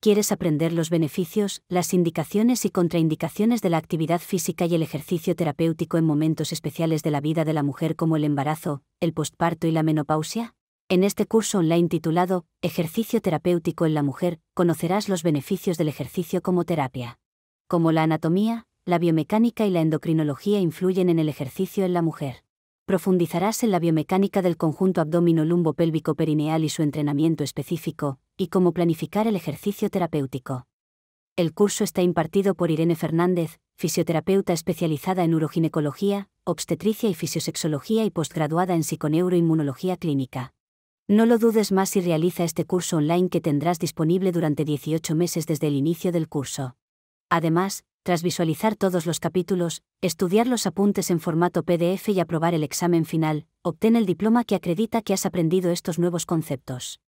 quieres aprender los beneficios, las indicaciones y contraindicaciones de la actividad física y el ejercicio terapéutico en momentos especiales de la vida de la mujer como el embarazo, el postparto y la menopausia? En este curso online titulado Ejercicio terapéutico en la mujer, conocerás los beneficios del ejercicio como terapia. Como la anatomía, la biomecánica y la endocrinología influyen en el ejercicio en la mujer. Profundizarás en la biomecánica del conjunto abdomino-lumbo-pélvico-perineal y su entrenamiento específico, y cómo planificar el ejercicio terapéutico. El curso está impartido por Irene Fernández, fisioterapeuta especializada en uroginecología, obstetricia y fisiosexología y posgraduada en psiconeuroinmunología clínica. No lo dudes más si realiza este curso online que tendrás disponible durante 18 meses desde el inicio del curso. Además, tras visualizar todos los capítulos, estudiar los apuntes en formato PDF y aprobar el examen final, obtén el diploma que acredita que has aprendido estos nuevos conceptos.